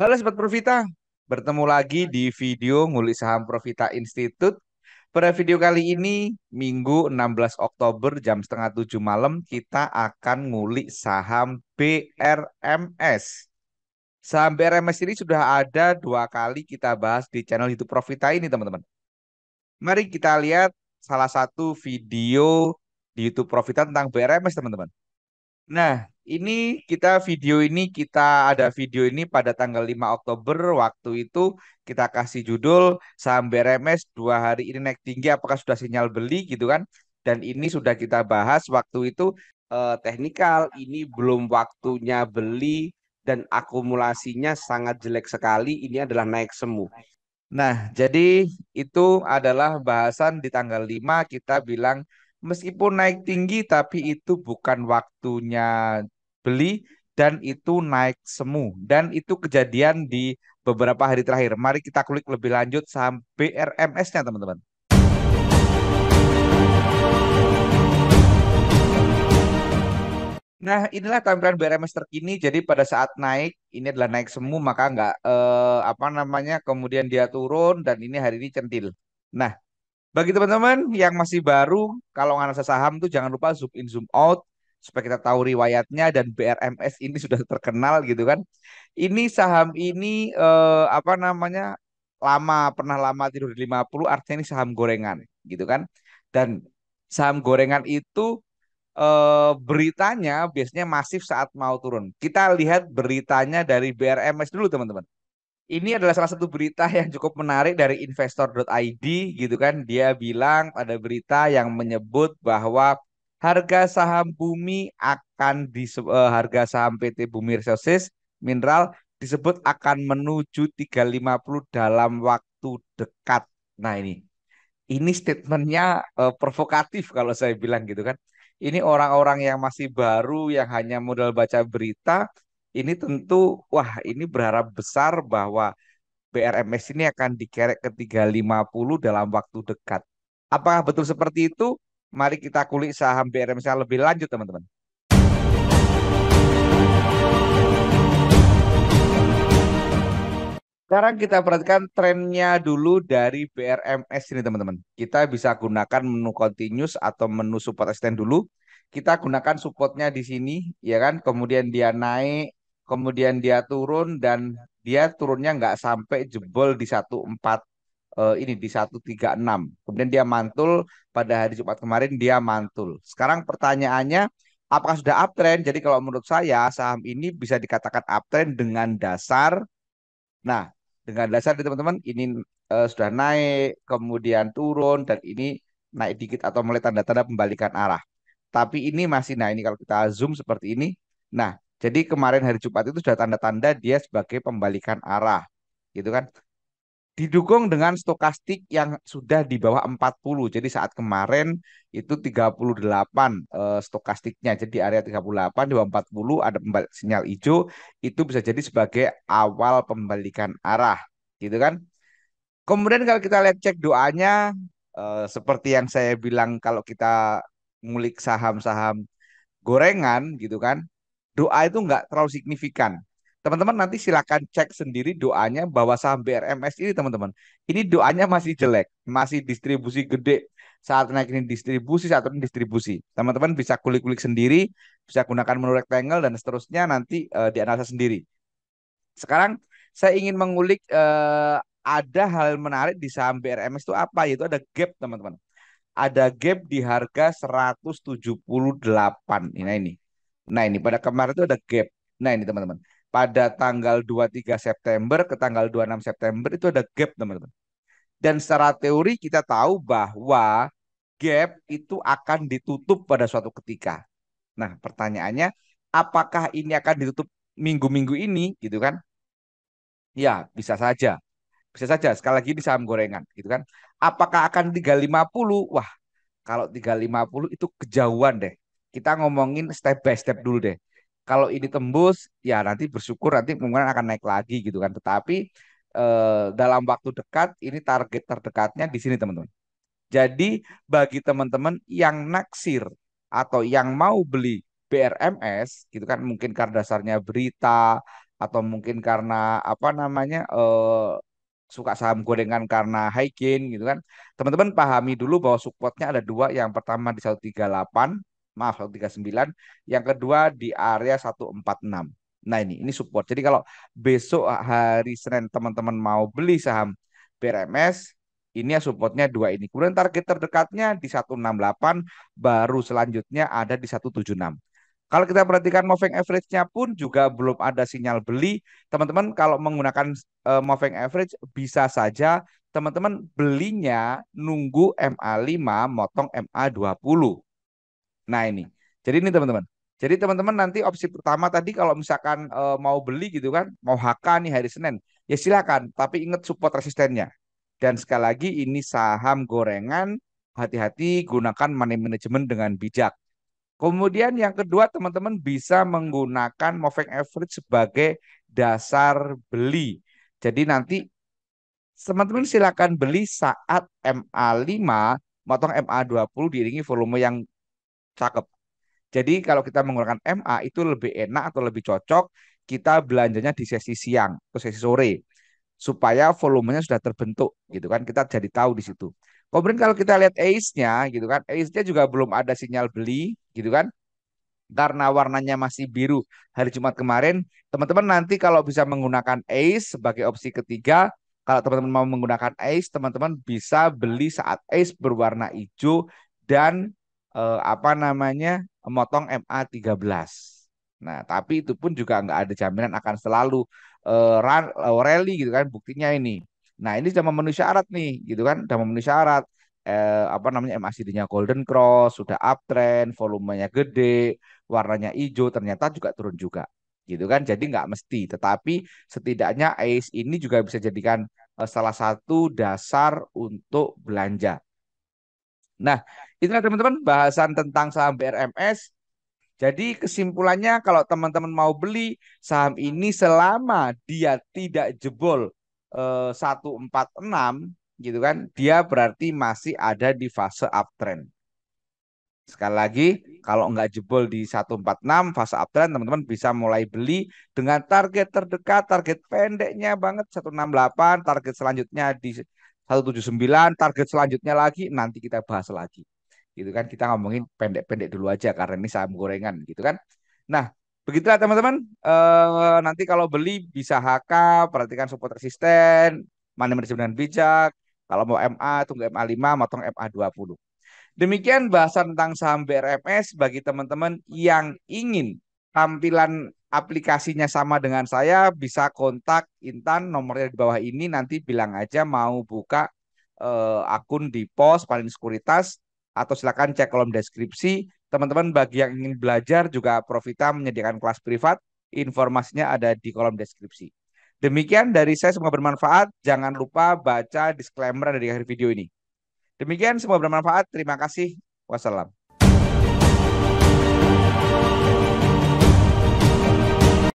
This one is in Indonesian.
Halo Sobat Profita, bertemu lagi di video Ngulik Saham Profita Institute. Pada video kali ini, Minggu 16 Oktober jam setengah tujuh malam, kita akan ngulik saham BRMS. Saham BRMS ini sudah ada dua kali kita bahas di channel YouTube Profita ini, teman-teman. Mari kita lihat salah satu video di YouTube Profita tentang BRMS, teman-teman. Nah, ini kita video ini kita ada video ini pada tanggal 5 Oktober waktu itu kita kasih judul saham BRMS dua hari ini naik tinggi apakah sudah sinyal beli gitu kan dan ini sudah kita bahas waktu itu eh, teknikal ini belum waktunya beli dan akumulasinya sangat jelek sekali ini adalah naik semu nah jadi itu adalah bahasan di tanggal 5 kita bilang meskipun naik tinggi tapi itu bukan waktunya beli dan itu naik semu dan itu kejadian di beberapa hari terakhir. Mari kita klik lebih lanjut saham BRMS-nya teman-teman. Nah, inilah tampilan BRMS terkini. Jadi pada saat naik, ini adalah naik semu, maka nggak eh, apa namanya, kemudian dia turun dan ini hari ini centil. Nah, bagi teman-teman yang masih baru, kalau analisa saham tuh jangan lupa zoom in zoom out supaya kita tahu riwayatnya dan BRMS ini sudah terkenal gitu kan. Ini saham ini eh, apa namanya? lama pernah lama tidur di 50 artinya ini saham gorengan gitu kan. Dan saham gorengan itu eh, beritanya biasanya masif saat mau turun. Kita lihat beritanya dari BRMS dulu teman-teman. Ini adalah salah satu berita yang cukup menarik dari investor.id gitu kan. Dia bilang ada berita yang menyebut bahwa harga saham bumi akan di uh, eh, harga saham PT Bumi Resources Mineral disebut akan menuju 350 dalam waktu dekat. Nah ini, ini statementnya uh, provokatif kalau saya bilang gitu kan. Ini orang-orang yang masih baru yang hanya modal baca berita, ini tentu wah ini berharap besar bahwa BRMS ini akan dikerek ke 350 dalam waktu dekat. Apakah betul seperti itu? Mari kita kulik saham BRMSA lebih lanjut, teman-teman. Sekarang kita perhatikan trennya dulu dari BRMS ini teman-teman. Kita bisa gunakan menu continuous atau menu support extend dulu. Kita gunakan supportnya di sini, ya kan? Kemudian dia naik, kemudian dia turun, dan dia turunnya nggak sampai jebol di empat uh, ini di 136. Kemudian dia mantul pada hari Jumat kemarin dia mantul. Sekarang pertanyaannya apakah sudah uptrend? Jadi kalau menurut saya saham ini bisa dikatakan uptrend dengan dasar nah, dengan dasar teman-teman ini uh, sudah naik, kemudian turun dan ini naik dikit atau mulai tanda-tanda pembalikan arah. Tapi ini masih nah ini kalau kita zoom seperti ini. Nah, jadi kemarin hari Jumat itu sudah tanda-tanda dia sebagai pembalikan arah. Gitu kan didukung dengan stokastik yang sudah di bawah 40. Jadi saat kemarin itu 38 eh, stokastiknya. Jadi area 38 di bawah 40 ada sinyal hijau itu bisa jadi sebagai awal pembalikan arah, gitu kan? Kemudian kalau kita lihat cek doanya eh, seperti yang saya bilang kalau kita ngulik saham-saham gorengan gitu kan, doa itu enggak terlalu signifikan. Teman-teman nanti silakan cek sendiri doanya bahwa saham BRMS ini teman-teman. Ini doanya masih jelek, masih distribusi gede. Saat naikin distribusi, saat turun distribusi. Teman-teman bisa kulik-kulik sendiri, bisa gunakan menu rectangle dan seterusnya nanti uh, dianalisa sendiri. Sekarang saya ingin mengulik uh, ada hal menarik di saham BRMS itu apa? Yaitu ada gap teman-teman. Ada gap di harga 178. Nah ini. Nah ini pada kemarin itu ada gap. Nah ini teman-teman pada tanggal 23 September ke tanggal 26 September itu ada gap teman-teman. Dan secara teori kita tahu bahwa gap itu akan ditutup pada suatu ketika. Nah pertanyaannya apakah ini akan ditutup minggu-minggu ini gitu kan? Ya bisa saja. Bisa saja sekali lagi ini saham gorengan gitu kan. Apakah akan 350? Wah kalau 350 itu kejauhan deh. Kita ngomongin step by step dulu deh kalau ini tembus ya nanti bersyukur nanti kemungkinan akan naik lagi gitu kan tetapi eh, dalam waktu dekat ini target terdekatnya di sini teman-teman jadi bagi teman-teman yang naksir atau yang mau beli BRMS gitu kan mungkin karena dasarnya berita atau mungkin karena apa namanya eh, suka saham gorengan karena high gain gitu kan teman-teman pahami dulu bahwa supportnya ada dua yang pertama di satu tiga delapan maaf 139, yang kedua di area 146. Nah ini ini support. Jadi kalau besok eh, hari Senin teman-teman mau beli saham BRMS, ini ya supportnya dua ini. Kemudian target terdekatnya di 168, baru selanjutnya ada di 176. Kalau kita perhatikan moving average-nya pun juga belum ada sinyal beli. Teman-teman kalau menggunakan uh, moving average bisa saja teman-teman belinya nunggu MA5 motong MA20. Nah ini. Jadi ini teman-teman. Jadi teman-teman nanti opsi pertama tadi kalau misalkan e, mau beli gitu kan, mau HK nih hari Senin, ya silakan. Tapi ingat support resistennya. Dan sekali lagi ini saham gorengan, hati-hati gunakan money management dengan bijak. Kemudian yang kedua teman-teman bisa menggunakan moving average sebagai dasar beli. Jadi nanti teman-teman silakan beli saat MA5 motong MA20 diiringi volume yang Cakep. Jadi kalau kita menggunakan MA itu lebih enak atau lebih cocok kita belanjanya di sesi siang atau sesi sore supaya volumenya sudah terbentuk gitu kan kita jadi tahu di situ. Kemudian kalau kita lihat ACE-nya gitu kan, ACE-nya juga belum ada sinyal beli gitu kan. Karena warnanya masih biru hari Jumat kemarin, teman-teman nanti kalau bisa menggunakan ACE sebagai opsi ketiga, kalau teman-teman mau menggunakan ACE, teman-teman bisa beli saat ACE berwarna hijau dan eh, apa namanya motong MA13. Nah, tapi itu pun juga nggak ada jaminan akan selalu eh, run, eh, rally gitu kan buktinya ini. Nah, ini sudah memenuhi syarat nih, gitu kan? Sudah memenuhi syarat eh, apa namanya MACD-nya Golden Cross, sudah uptrend, volumenya gede, warnanya hijau, ternyata juga turun juga. Gitu kan? Jadi nggak mesti, tetapi setidaknya ACE ini juga bisa jadikan eh, salah satu dasar untuk belanja Nah, itulah teman-teman bahasan tentang saham BRMS. Jadi kesimpulannya kalau teman-teman mau beli saham ini selama dia tidak jebol eh, 146 gitu kan, dia berarti masih ada di fase uptrend. Sekali lagi, kalau nggak jebol di 146 fase uptrend, teman-teman bisa mulai beli dengan target terdekat, target pendeknya banget 168, target selanjutnya di 179 target selanjutnya lagi nanti kita bahas lagi gitu kan kita ngomongin pendek-pendek dulu aja karena ini saham gorengan gitu kan nah begitulah teman-teman eh, nanti kalau beli bisa HK perhatikan support resisten money management dengan bijak kalau mau MA tunggu MA 5 motong MA 20 demikian bahasan tentang saham BRMS bagi teman-teman yang ingin tampilan aplikasinya sama dengan saya bisa kontak Intan nomornya di bawah ini nanti bilang aja mau buka eh, akun di pos paling sekuritas atau silakan cek kolom deskripsi teman-teman bagi yang ingin belajar juga Profita menyediakan kelas privat informasinya ada di kolom deskripsi demikian dari saya semoga bermanfaat jangan lupa baca disclaimer dari akhir video ini demikian semoga bermanfaat terima kasih wassalam